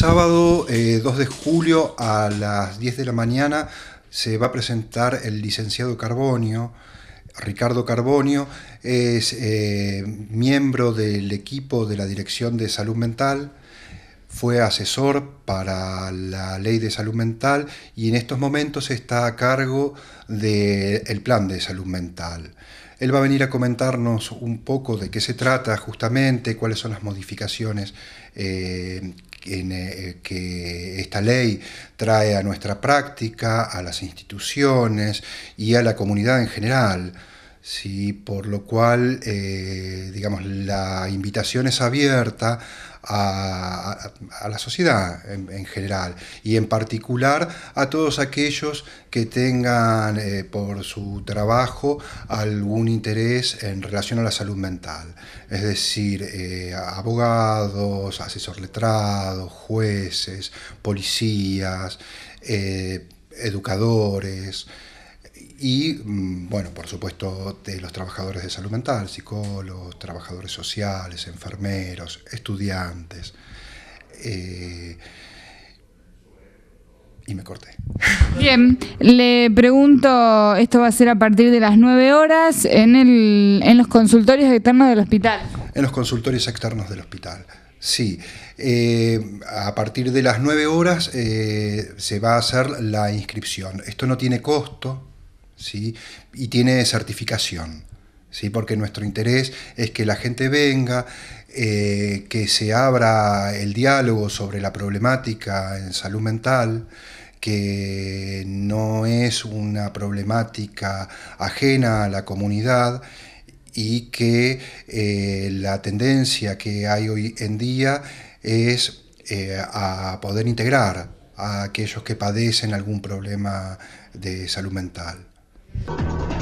sábado 2 eh, de julio a las 10 de la mañana se va a presentar el licenciado Carbonio, Ricardo Carbonio, es eh, miembro del equipo de la Dirección de Salud Mental, fue asesor para la ley de salud mental y en estos momentos está a cargo del plan de salud mental. Él va a venir a comentarnos un poco de qué se trata justamente, cuáles son las modificaciones eh, eh, que esta ley trae a nuestra práctica, a las instituciones y a la comunidad en general. ¿sí? Por lo cual, eh, digamos, la invitación es abierta a, la sociedad en, general y en particular a todos aquellos que tengan eh, por su trabajo algún interés en relación a la salud mental, es decir, eh, abogados, asesor letrado, jueces, policías, eh, educadores, y mm, bueno, por supuesto, de los trabajadores de salud mental, psicólogos, trabajadores sociales, enfermeros, estudiantes. Eh, y me corté. Bien, le pregunto, esto va a ser a partir de las 9 horas en, los consultorios externos del hospital. En los consultorios externos del hospital. Sí, eh, a partir de las 9 horas eh, se va a hacer la inscripción. Esto no tiene costo, y tiene certificación. ¿Sí? porque nuestro interés es que la gente venga, eh, que se abra el diálogo sobre la problemática en salud mental, que no es una problemática ajena a la comunidad y que eh, la tendencia que hay hoy en día es eh, a poder integrar a aquellos que padecen algún problema de salud mental. Thank you.